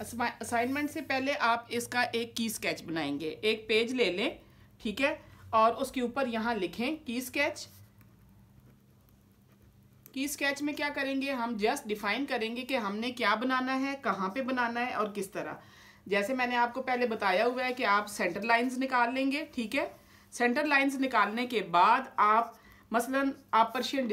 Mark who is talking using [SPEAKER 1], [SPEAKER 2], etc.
[SPEAKER 1] assignment से पहले आप इसका एक की स्केच बनाएंगे एक पेज ले लें ठीक है और उसके ऊपर यहाँ लिखें की स्केच की स्केच में क्या करेंगे हम जस्ट डिफाइन करेंगे कि हमने क्या बनाना है कहाँ पे बनाना है और किस तरह जैसे मैंने आपको पहले बताया हुआ है कि आप सेंटर लाइंस निकाल लेंगे ठीक है सेंटर लाइंस निकालने के बाद आप मसलन आप पर्शियन